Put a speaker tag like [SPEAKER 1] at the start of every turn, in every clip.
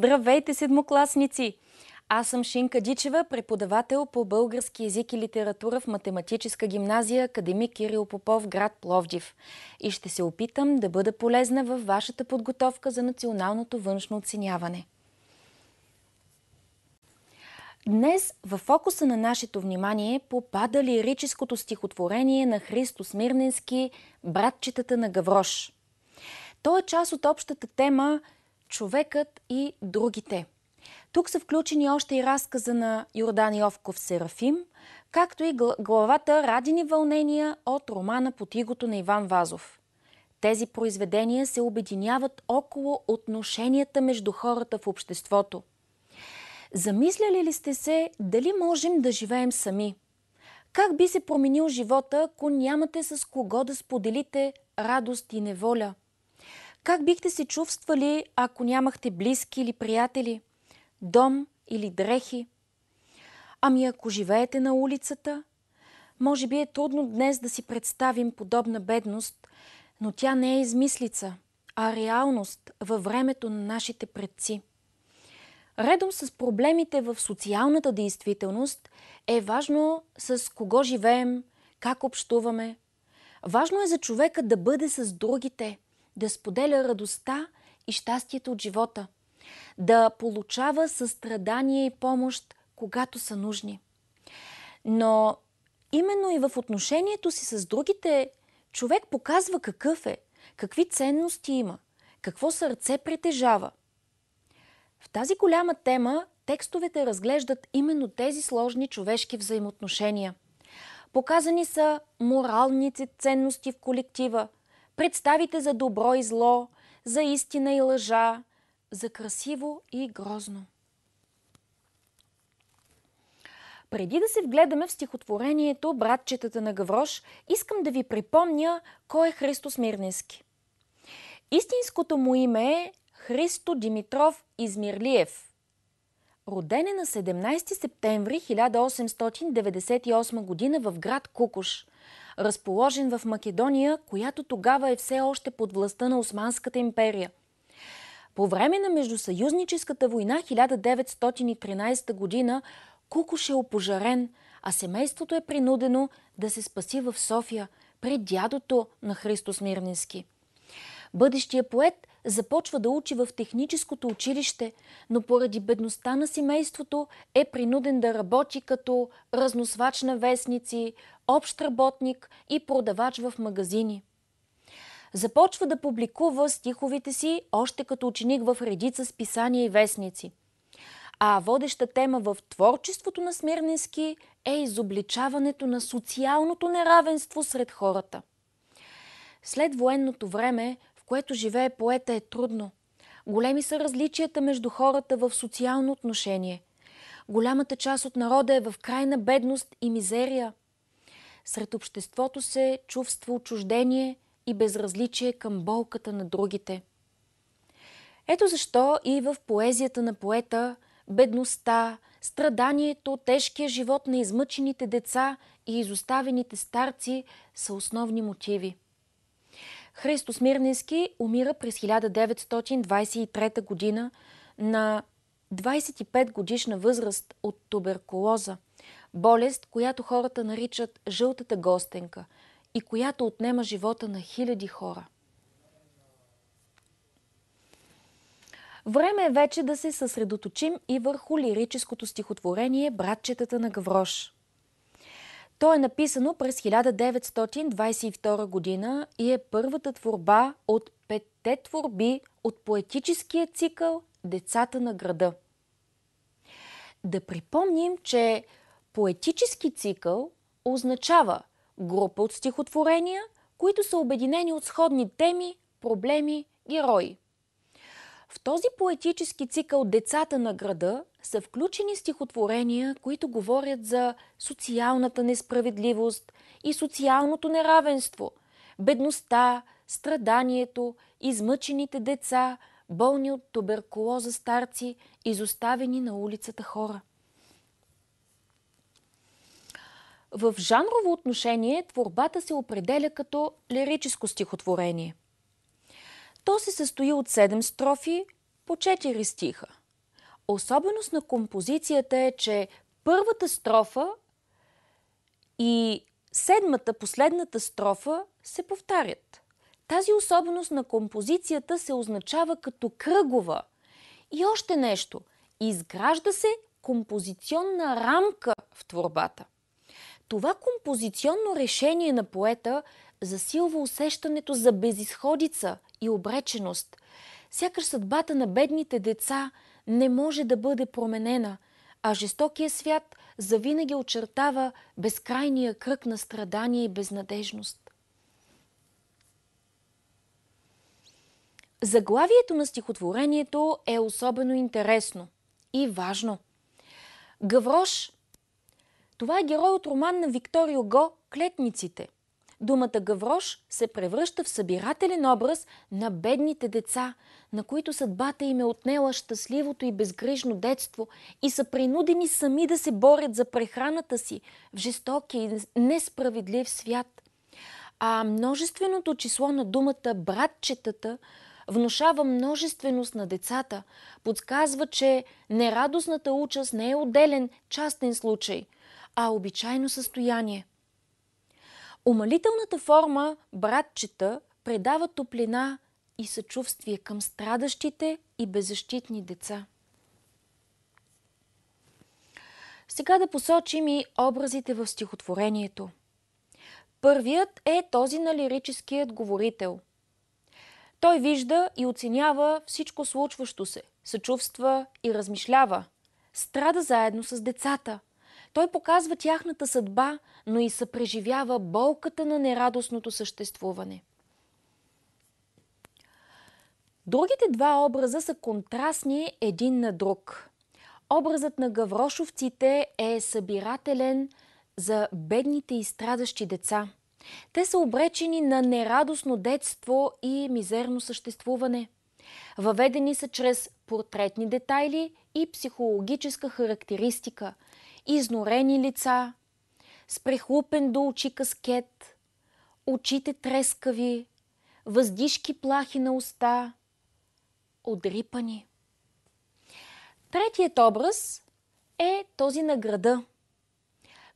[SPEAKER 1] Здравейте, седмокласници! Аз съм Шинка Дичева, преподавател по български язик и литература в математическа гимназия Академи Кирил Попов, град Пловдив. И ще се опитам да бъда полезна във вашата подготовка за националното външно оценяване. Днес в фокуса на нашето внимание попада лирическото стихотворение на Христо Смирненски «Братчетата на Гаврош». То е част от общата тема – човекът и другите. Тук са включени още и разказа на Йордан Йовков Серафим, както и главата Радини вълнения от романа По тигото на Иван Вазов. Тези произведения се обединяват около отношенията между хората в обществото. Замисляли ли сте се дали можем да живеем сами? Как би се променил живота, ако нямате с кого да споделите радост и неволя? Как бихте се чувствали, ако нямахте близки или приятели, дом или дрехи? Ами ако живеете на улицата, може би е трудно днес да си представим подобна бедност, но тя не е измислица, а реалност във времето на нашите предци. Редом с проблемите в социалната действителност е важно с кого живеем, как общуваме. Важно е за човека да бъде с другите – да споделя радостта и щастието от живота, да получава състрадание и помощ, когато са нужни. Но именно и в отношението си с другите, човек показва какъв е, какви ценности има, какво сърце притежава. В тази голяма тема текстовете разглеждат именно тези сложни човешки взаимоотношения. Показани са моралните ценности в колектива – представите за добро и зло, за истина и лъжа, за красиво и грозно. Преди да се вгледаме в стихотворението Братчетата на Гаврош, искам да ви припомня кой е Христос Мирнински. Истинското му име е Христо Димитров Измирлиев. Роден е на 17 септември 1898 г. в град Кукуш разположен в Македония, която тогава е все още под властта на Османската империя. По време на Междусъюзническата война 1913 г., Кукуш е опожарен, а семейството е принудено да се спаси в София пред дядото на Христос Мирнински. Бъдещия поет започва да учи в техническото училище, но поради бедността на семейството е принуден да работи като разносвач на вестници, общ работник и продавач в магазини. Започва да публикува стиховите си още като ученик в редица с писания и вестници. А водеща тема в творчеството на Смирнински е изобличаването на социалното неравенство сред хората. След военното време което живее поета, е трудно. Големи са различията между хората в социално отношение. Голямата част от народа е в крайна бедност и мизерия. Сред обществото се чувства отчуждение и безразличие към болката на другите. Ето защо и в поезията на поета бедността, страданието, тежкия живот на измъчените деца и изоставените старци са основни мотиви – Христос Смирненски умира през 1923 година на 25 годишна възраст от туберкулоза, болест, която хората наричат жълтата гостенка и която отнема живота на хиляди хора. Време е вече да се съсредоточим и върху лирическото стихотворение «Братчетата на Гаврош». То е написано през 1922 година и е първата творба от петте творби от поетическия цикъл Децата на града. Да припомним, че поетически цикъл означава група от стихотворения, които са обединени от сходни теми, проблеми, герои – в този поетически цикъл Децата на града са включени стихотворения, които говорят за социалната несправедливост и социалното неравенство, бедността, страданието, измъчените деца, болни от туберкулоза старци, изоставени на улицата хора. В жанрово отношение творбата се определя като лирическо стихотворение. То се състои от 7 строфи по 4 стиха. Особеност на композицията е, че първата строфа и седмата, последната строфа се повтарят. Тази особеност на композицията се означава като кръгова. И още нещо. Изгражда се композиционна рамка в творбата. Това композиционно решение на поета засилва усещането за безисходица и обреченост. Сякаш съдбата на бедните деца не може да бъде променена, а жестокия свят завинаги очертава безкрайния кръг на страдание и безнадежност. Заглавието на стихотворението е особено интересно и важно. Гаврош – това е герой от роман на Викторио Го «Клетниците», думата гаврош се превръща в събирателен образ на бедните деца, на които съдбата им е отнела щастливото и безгрижно детство и са принудени сами да се борят за прехраната си в жестоки и несправедлив свят. А множественото число на думата братчетата внушава множественост на децата, подсказва, че нерадостната участ не е отделен частен случай, а обичайно състояние. Умалителната форма братчета предава топлина и съчувствие към страдащите и беззащитни деца. Сега да посочим и образите в стихотворението. Първият е този на лирическият говорител. Той вижда и оценява всичко случващо се, съчувства и размишлява. Страда заедно с децата – той показва тяхната съдба, но и съпреживява болката на нерадостното съществуване. Другите два образа са контрастни един на друг. Образът на гаврошовците е събирателен за бедните и страдащи деца. Те са обречени на нерадостно детство и мизерно съществуване. Въведени са чрез портретни детайли и психологическа характеристика – изнорени лица, с прехлупен до очи каскет, очите трескави, въздишки плахи на уста, одрипани. Третият образ е този на града.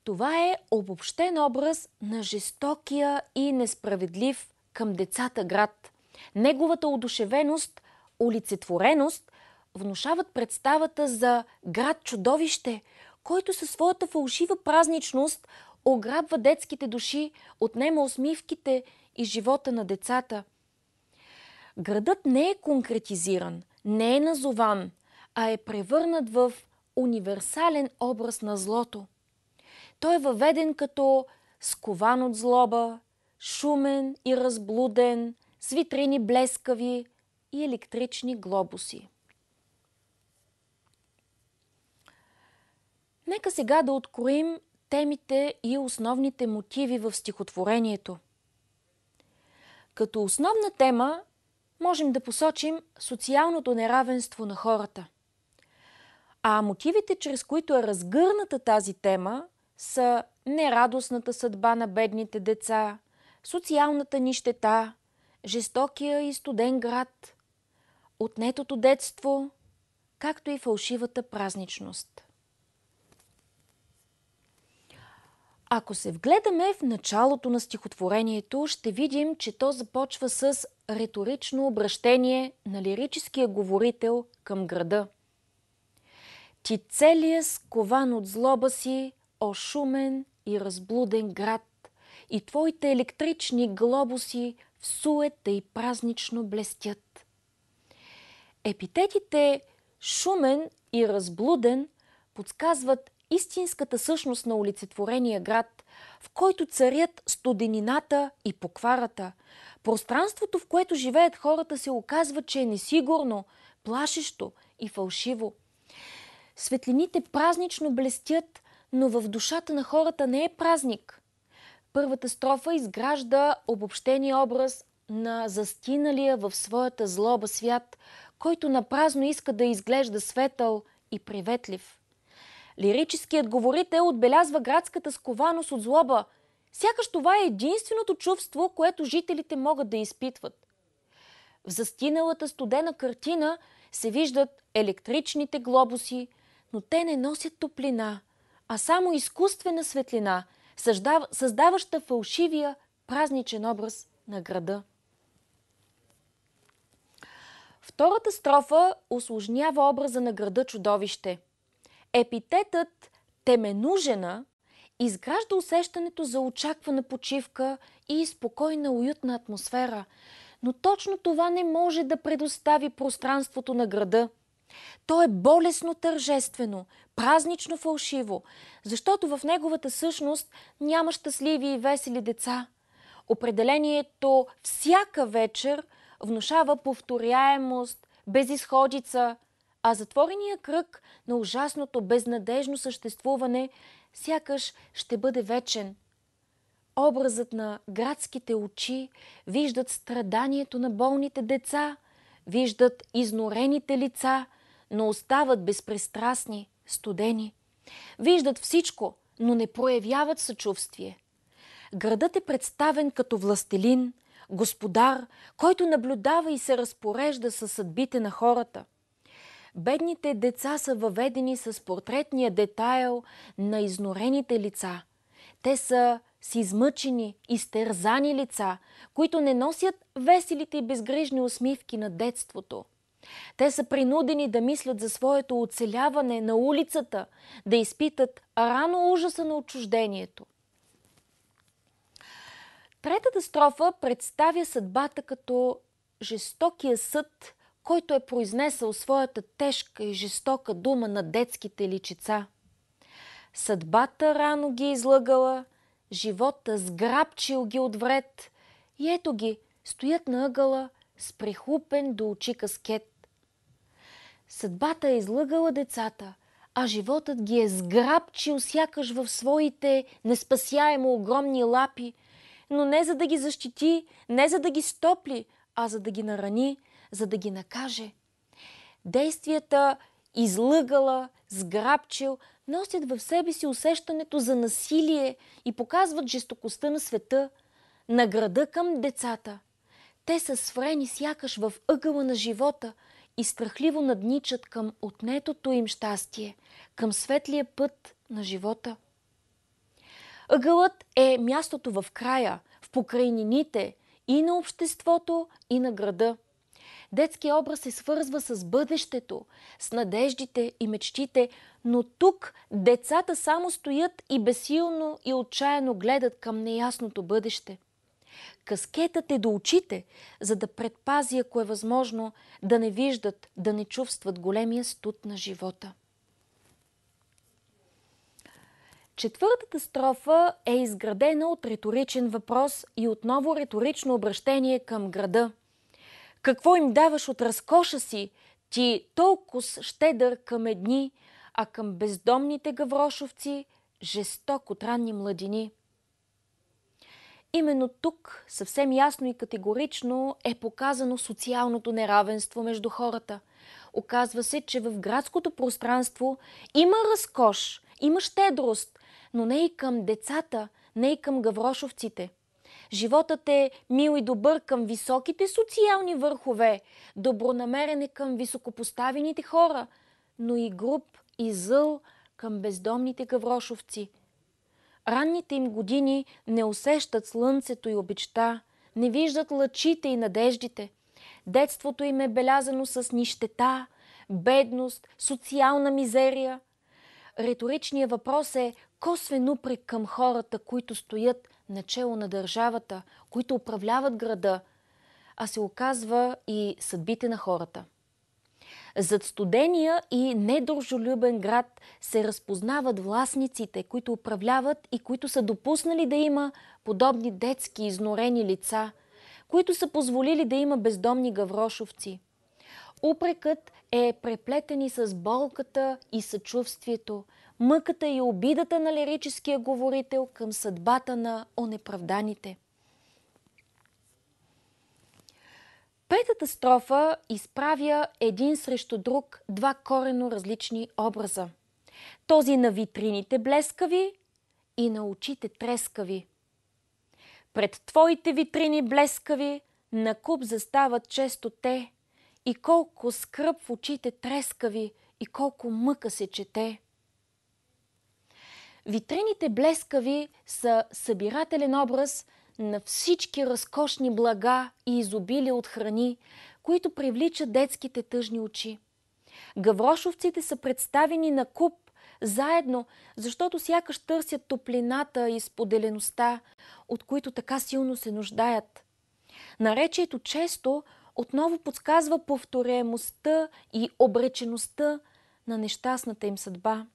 [SPEAKER 1] Това е обобщен образ на жестокия и несправедлив към децата град. Неговата одушевеност, олицетвореност внушават представата за град-чудовище – който със своята фалшива празничност ограбва детските души, отнема усмивките и живота на децата. Градът не е конкретизиран, не е назован, а е превърнат в универсален образ на злото. Той е въведен като скован от злоба, шумен и разблуден, с витрини блескави и електрични глобуси. Нека сега да откроим темите и основните мотиви в стихотворението. Като основна тема можем да посочим социалното неравенство на хората. А мотивите, чрез които е разгърната тази тема, са нерадостната съдба на бедните деца, социалната нищета, жестокия и студен град, отнетото детство, както и фалшивата празничност. Ако се вгледаме в началото на стихотворението, ще видим, че то започва с риторично обращение на лирическия говорител към града. Ти целия скован от злоба си, о шумен и разблуден град, и твоите електрични глобуси в суета и празнично блестят. Епитетите шумен и разблуден подсказват истинската същност на олицетворения град, в който царят студенината и покварата. Пространството, в което живеят хората, се оказва, че е несигурно, плашещо и фалшиво. Светлините празнично блестят, но в душата на хората не е празник. Първата строфа изгражда обобщения образ на застиналия в своята злоба свят, който напразно иска да изглежда светъл и приветлив – Лирическият говорител отбелязва градската скованост от злоба. Сякаш това е единственото чувство, което жителите могат да изпитват. В застиналата студена картина се виждат електричните глобуси, но те не носят топлина, а само изкуствена светлина, създаваща фалшивия празничен образ на града. Втората строфа осложнява образа на града чудовище – Епитетът теменужена изгражда усещането за очаквана почивка и спокойна уютна атмосфера, но точно това не може да предостави пространството на града. То е болесно тържествено, празнично фалшиво, защото в неговата същност няма щастливи и весели деца. Определението всяка вечер внушава повторяемост, безисходица – а затворения кръг на ужасното безнадежно съществуване сякаш ще бъде вечен. Образът на градските очи виждат страданието на болните деца, виждат изнорените лица, но остават безпристрастни, студени. Виждат всичко, но не проявяват съчувствие. Градът е представен като властелин, господар, който наблюдава и се разпорежда със съдбите на хората – бедните деца са въведени с портретния детайл на изнорените лица. Те са с измъчени, изтерзани лица, които не носят веселите и безгрижни усмивки на детството. Те са принудени да мислят за своето оцеляване на улицата, да изпитат рано ужаса на отчуждението. Третата строфа представя съдбата като жестокия съд който е произнесъл своята тежка и жестока дума на детските личица. Съдбата рано ги е излъгала, живота сграбчил ги отвред и ето ги, стоят на ъгъла с прихлупен до очи каскет. Съдбата е излъгала децата, а животът ги е сграбчил сякаш в своите неспасяемо огромни лапи, но не за да ги защити, не за да ги стопли, а за да ги нарани – за да ги накаже. Действията излъгала, сграбчил, носят в себе си усещането за насилие и показват жестокостта на света, на града към децата. Те са сврени сякаш в ъгъла на живота и страхливо надничат към отнетото им щастие, към светлия път на живота. Ъгълът е мястото в края, в покрайнините и на обществото, и на града – Детския образ се свързва с бъдещето, с надеждите и мечтите, но тук децата само стоят и бесилно и отчаяно гледат към неясното бъдеще. Каскетът е до очите, за да предпази, ако е възможно, да не виждат, да не чувстват големия студ на живота. Четвъртата строфа е изградена от риторичен въпрос и отново риторично обращение към града – какво им даваш от разкоша си, ти толкова щедър към едни, а към бездомните гаврошовци жесток от ранни младини. Именно тук съвсем ясно и категорично е показано социалното неравенство между хората. Оказва се, че в градското пространство има разкош, има щедрост, но не и към децата, не и към гаврошовците – Животът е мил и добър към високите социални върхове, добронамерен е към високопоставените хора, но и груб и зъл към бездомните гаврошовци. Ранните им години не усещат слънцето и обичта, не виждат лъчите и надеждите. Детството им е белязано с нищета, бедност, социална мизерия. Риторичният въпрос е косвен упрек към хората, които стоят начало на държавата, които управляват града, а се оказва и съдбите на хората. Зад студения и недружелюбен град се разпознават властниците, които управляват и които са допуснали да има подобни детски изнорени лица, които са позволили да има бездомни гаврошовци. Упрекът е преплетен и с болката и съчувствието – мъката и обидата на лирическия говорител към съдбата на онеправданите. Петата строфа изправя един срещу друг два корено различни образа. Този на витрините блескави и на очите трескави. Пред твоите витрини блескави на куп застават често те и колко скръп в очите трескави и колко мъка се чете – Витрините блескави са събирателен образ на всички разкошни блага и изобили от храни, които привличат детските тъжни очи. Гаврошовците са представени на куп заедно, защото сякаш търсят топлината и споделеността, от които така силно се нуждаят. Наречието често отново подсказва повторяемостта и обречеността на нещастната им съдба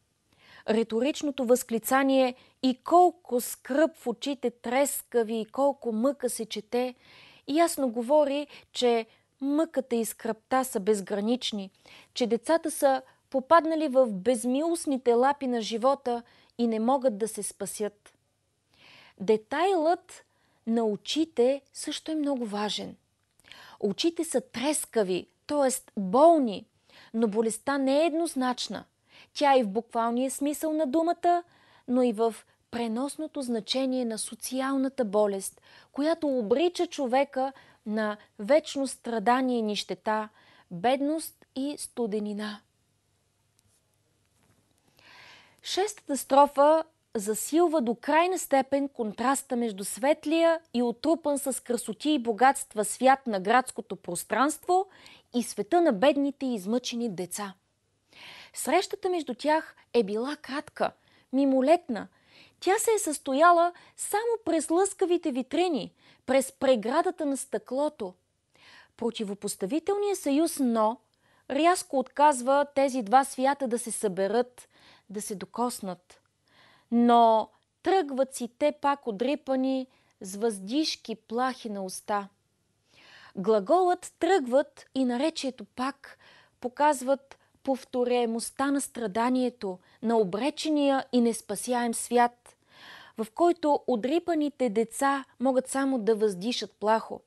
[SPEAKER 1] риторичното възклицание и колко скръп в очите трескави и колко мъка се чете, ясно говори, че мъката и скръпта са безгранични, че децата са попаднали в безмилостните лапи на живота и не могат да се спасят. Детайлът на очите също е много важен. Очите са трескави, т.е. болни, но болестта не е еднозначна – тя и в буквалния смисъл на думата, но и в преносното значение на социалната болест, която обрича човека на вечно страдание и нищета, бедност и студенина. Шестата строфа засилва до крайна степен контраста между светлия и отрупан с красоти и богатства свят на градското пространство и света на бедните и измъчени деца – Срещата между тях е била кратка, мимолетна. Тя се е състояла само през лъскавите витрини, през преградата на стъклото. Противопоставителният съюз «но» рязко отказва тези два свята да се съберат, да се докоснат. Но тръгват си те пак отрипани с въздишки плахи на уста. Глаголът тръгват и наречието пак показват неповторяемостта на страданието, на обречения и неспасяем свят, в който отрипаните деца могат само да въздишат плахо.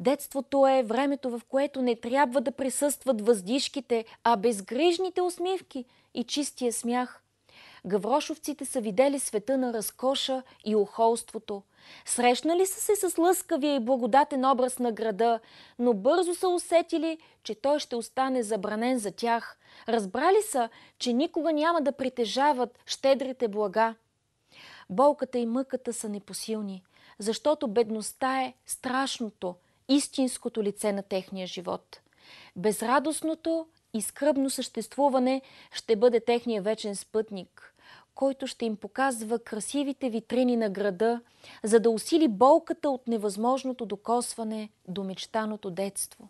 [SPEAKER 1] Детството е времето, в което не трябва да присъстват въздишките, а безгрижните усмивки и чистия смях. Гаврошовците са видели света на разкоша и охолството – Срещнали са се с лъскавия и благодатен образ на града, но бързо са усетили, че той ще остане забранен за тях. Разбрали са, че никога няма да притежават щедрите блага. Болката и мъката са непосилни, защото бедността е страшното, истинското лице на техния живот. Безрадостното и скръбно съществуване ще бъде техния вечен спътник – който ще им показва красивите витрини на града, за да усили болката от невъзможното докосване до мечтаното детство.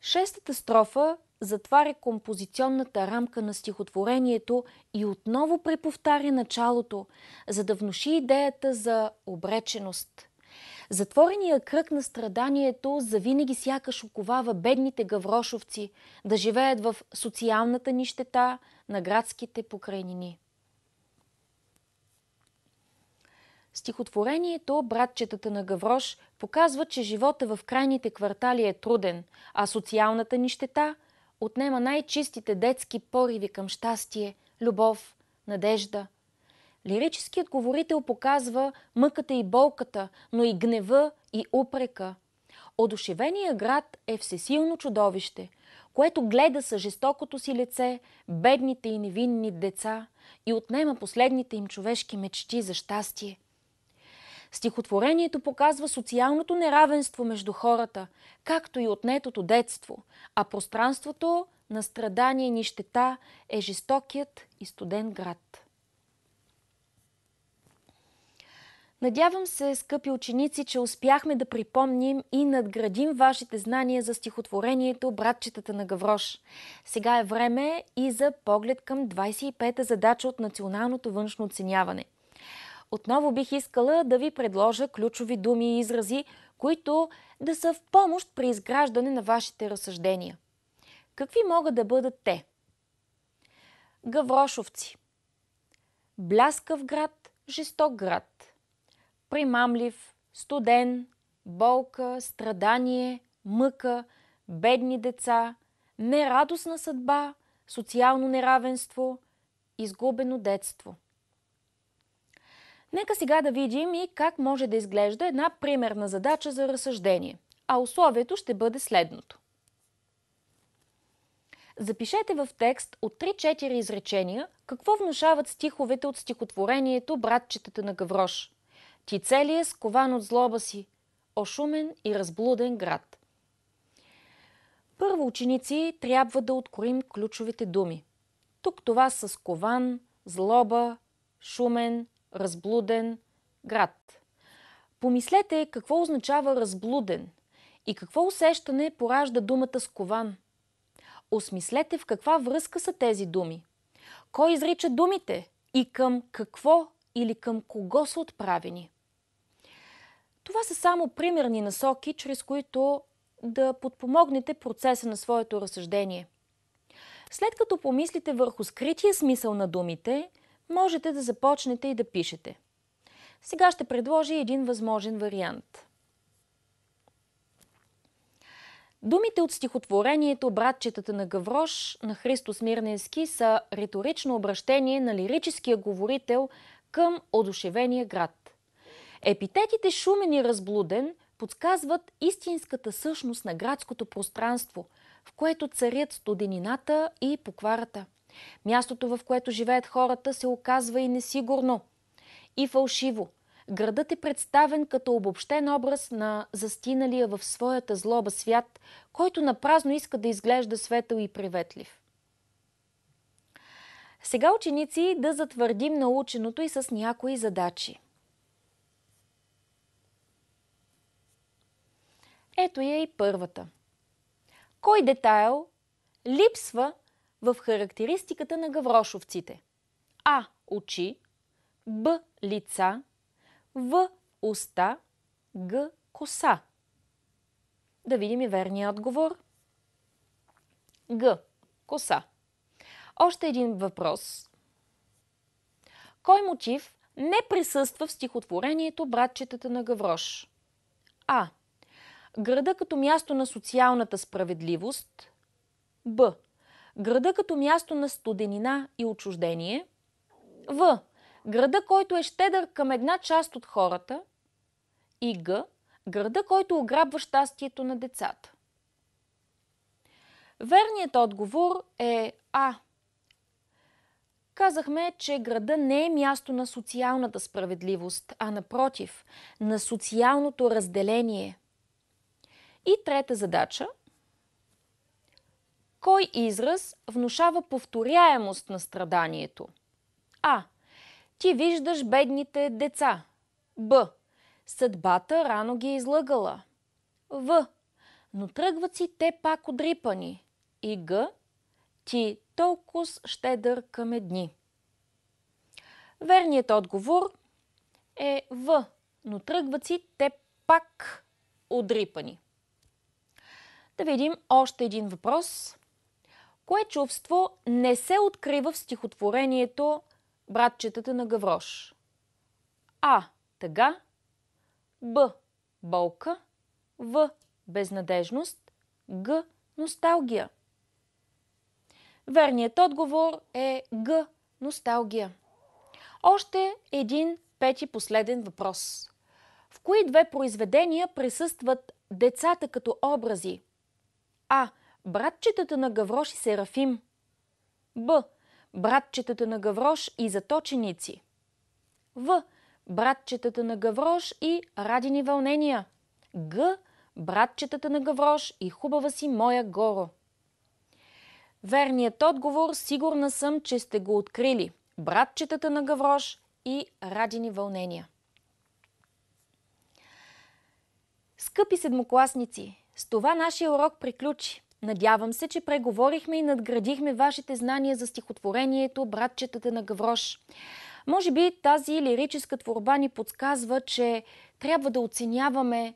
[SPEAKER 1] Шестата строфа затваря композиционната рамка на стихотворението и отново преповтаря началото, за да внуши идеята за обреченост – Затворения кръг на страданието завинаги сякаш оковава бедните гаврошовци да живеят в социалната нищета на градските покрайнини. Стихотворението «Братчетата на Гаврош» показва, че живота в крайните квартали е труден, а социалната нищета отнема най-чистите детски пориви към щастие, любов, надежда – Лирическият говорител показва мъката и болката, но и гнева и упрека. Одушевения град е всесилно чудовище, което гледа с жестокото си лице бедните и невинни деца и отнема последните им човешки мечти за щастие. Стихотворението показва социалното неравенство между хората, както и отнетото детство, а пространството на страдание и нищета е жестокият и студен град. Надявам се, скъпи ученици, че успяхме да припомним и надградим вашите знания за стихотворението Братчетата на Гаврош. Сега е време и за поглед към 25-та задача от националното външно оценяване. Отново бих искала да ви предложа ключови думи и изрази, които да са в помощ при изграждане на вашите разсъждения. Какви могат да бъдат те? Гаврошовци. Бляскав град, жесток град примамлив, студен, болка, страдание, мъка, бедни деца, нерадостна съдба, социално неравенство, изгубено детство. Нека сега да видим и как може да изглежда една примерна задача за разсъждение, а условието ще бъде следното. Запишете в текст от 3-4 изречения какво внушават стиховете от стихотворението «Братчетата на Гаврош», ти целият е скован от злоба си, ошумен и разблуден град. Първо ученици трябва да откорим ключовите думи. Тук това са скован, злоба, шумен, разблуден, град. Помислете какво означава разблуден и какво усещане поражда думата скован. Осмислете в каква връзка са тези думи. Кой изрича думите и към какво или към кого са отправени. Това са само примерни насоки, чрез които да подпомогнете процеса на своето разсъждение. След като помислите върху скрития смисъл на думите, можете да започнете и да пишете. Сега ще предложи един възможен вариант. Думите от стихотворението «Братчетата на Гаврош» на Христос Мирненски са риторично обращение на лирическия говорител – към одушевения град. Епитетите шумен и разблуден подсказват истинската същност на градското пространство, в което царят студенината и покварата. Мястото, в което живеят хората, се оказва и несигурно, и фалшиво. Градът е представен като обобщен образ на застиналия в своята злоба свят, който напразно иска да изглежда светъл и приветлив. Сега ученици да затвърдим наученото и с някои задачи. Ето я и първата. Кой детайл липсва в характеристиката на гаврошовците? А. Очи. Б. Лица. В. Уста. Г. Коса. Да видим и верния отговор. Г. Коса. Още един въпрос. Кой мотив не присъства в стихотворението Братчетата на Гаврош? А. Града като място на социалната справедливост. Б. Града като място на студенина и отчуждение. В. Града, който е щедър към една част от хората. И Г. Града, който ограбва щастието на децата. Верният отговор е А. Казахме, че града не е място на социалната справедливост, а напротив, на социалното разделение. И трета задача кой израз внушава повторяемост на страданието? А. Ти виждаш бедните деца. Б. Съдбата рано ги е излъгала. В. Но тръгват си те пак одрипани. И Г. Ти толкова щедър към едни? Верният отговор е В, но тръгват си те пак отрипани. Да видим още един въпрос. Кое чувство не се открива в стихотворението Братчетата на Гаврош? А. Тъга. Б. Болка. В. Безнадежност. Г. Носталгия. Верният отговор е Г. Носталгия. Още един пети последен въпрос. В кои две произведения присъстват децата като образи? А. Братчетата на Гаврош и Серафим. Б. Братчетата на Гаврош и Заточеници. В. Братчетата на Гаврош и Радини вълнения. Г. Братчетата на Гаврош и Хубава си моя горо. Верният отговор сигурна съм, че сте го открили. Братчетата на Гаврош и Радини вълнения. Скъпи седмокласници, с това нашия урок приключи. Надявам се, че преговорихме и надградихме вашите знания за стихотворението «Братчетата на Гаврош». Може би тази лирическа творба ни подсказва, че трябва да оценяваме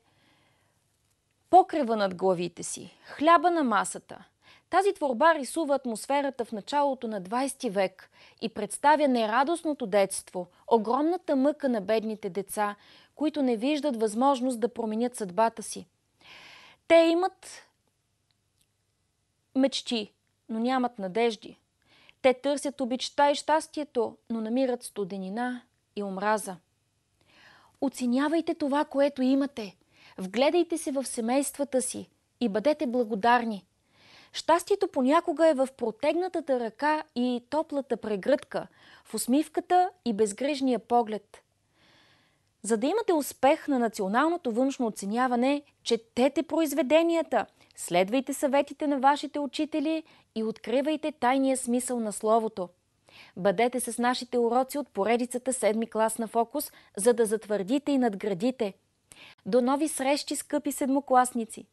[SPEAKER 1] покрива над главите си, хляба на масата – тази творба рисува атмосферата в началото на 20 век и представя нерадостното детство, огромната мъка на бедните деца, които не виждат възможност да променят съдбата си. Те имат мечти, но нямат надежди. Те търсят обичта и щастието, но намират студенина и омраза. Оценявайте това, което имате. Вгледайте се в семействата си и бъдете благодарни – Щастието понякога е в протегнатата ръка и топлата прегръдка, в усмивката и безгрижния поглед. За да имате успех на националното външно оценяване, четете произведенията, следвайте съветите на вашите учители и откривайте тайния смисъл на словото. Бъдете с нашите уроци от поредицата 7 клас на фокус, за да затвърдите и надградите. До нови срещи, скъпи седмокласници!